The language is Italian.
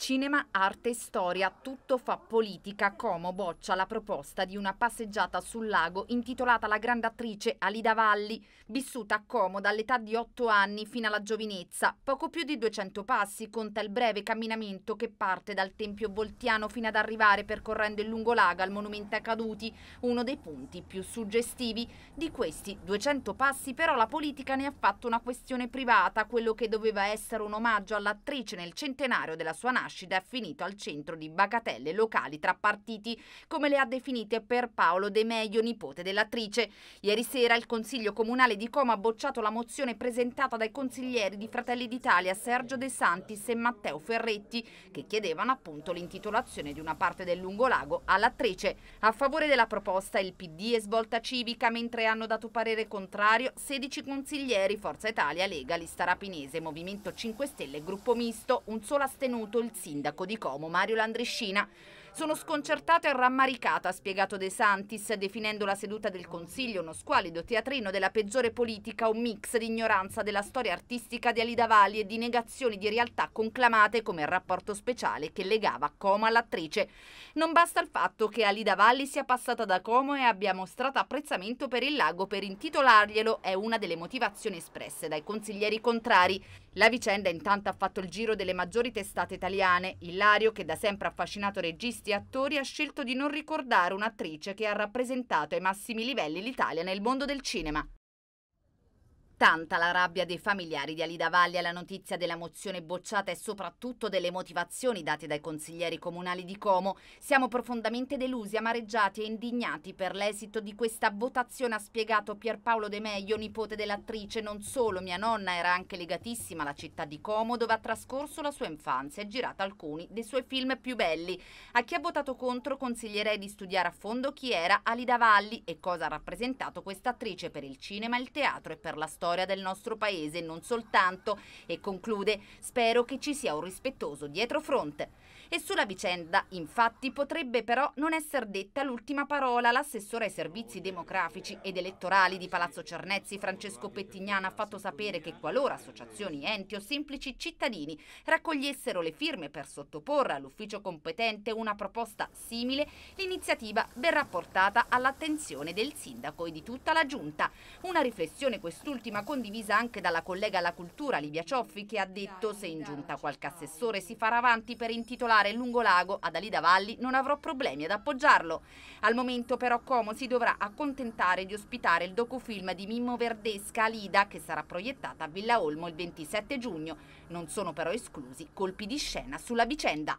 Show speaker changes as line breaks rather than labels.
Cinema, arte e storia, tutto fa politica. Como boccia la proposta di una passeggiata sul lago intitolata La grande attrice Alida Valli, vissuta a Como dall'età di 8 anni fino alla giovinezza. Poco più di 200 passi conta il breve camminamento che parte dal Tempio Voltiano fino ad arrivare percorrendo il lungolago al Monumento ai Caduti, uno dei punti più suggestivi. Di questi 200 passi però la politica ne ha fatto una questione privata, quello che doveva essere un omaggio all'attrice nel centenario della sua nascita nascita è finito al centro di bagatelle locali tra partiti, come le ha definite per Paolo De Meglio, nipote dell'attrice. Ieri sera il Consiglio Comunale di Como ha bocciato la mozione presentata dai consiglieri di Fratelli d'Italia Sergio De Santis e Matteo Ferretti, che chiedevano appunto l'intitolazione di una parte del Lungolago all'attrice. A favore della proposta il PD è svolta civica, mentre hanno dato parere contrario 16 consiglieri Forza Italia, Lega, Lista Rapinese, Movimento 5 Stelle e Gruppo Misto, un solo astenuto, il sindaco di Como Mario Landrescina. Sono sconcertata e rammaricata, ha spiegato De Santis, definendo la seduta del Consiglio uno squalido teatrino della peggiore politica, un mix di ignoranza della storia artistica di Alida Valli e di negazioni di realtà conclamate come il rapporto speciale che legava Como all'attrice. Non basta il fatto che Alida Valli sia passata da Como e abbia mostrato apprezzamento per il lago per intitolarglielo è una delle motivazioni espresse dai consiglieri contrari. La vicenda intanto ha fatto il giro delle maggiori testate italiane. Ilario, che da sempre ha affascinato registi questi attori ha scelto di non ricordare un'attrice che ha rappresentato ai massimi livelli l'Italia nel mondo del cinema tanta la rabbia dei familiari di Alida Valli alla notizia della mozione bocciata e soprattutto delle motivazioni date dai consiglieri comunali di Como. Siamo profondamente delusi, amareggiati e indignati per l'esito di questa votazione, ha spiegato Pierpaolo De Meglio, nipote dell'attrice. Non solo, mia nonna era anche legatissima alla città di Como, dove ha trascorso la sua infanzia e girato alcuni dei suoi film più belli. A chi ha votato contro consiglierei di studiare a fondo chi era Alida Valli e cosa ha rappresentato questa attrice per il cinema, il teatro e per la storia storia del nostro paese non soltanto. E conclude, spero che ci sia un rispettoso dietro fronte. E sulla vicenda, infatti, potrebbe però non essere detta l'ultima parola. L'assessore ai servizi demografici ed elettorali di Palazzo Cernezzi, Francesco Pettignana, ha fatto sapere che qualora associazioni, enti o semplici cittadini raccogliessero le firme per sottoporre all'ufficio competente una proposta simile, l'iniziativa verrà portata all'attenzione del sindaco e di tutta la giunta. Una riflessione quest'ultima condivisa anche dalla collega alla cultura Livia Cioffi che ha detto se in giunta qualche assessore si farà avanti per intitolare particolare lungo lago ad Alida Valli non avrò problemi ad appoggiarlo. Al momento però Como si dovrà accontentare di ospitare il docufilm di Mimmo Verdesca Alida che sarà proiettata a Villa Olmo il 27 giugno. Non sono però esclusi colpi di scena sulla vicenda.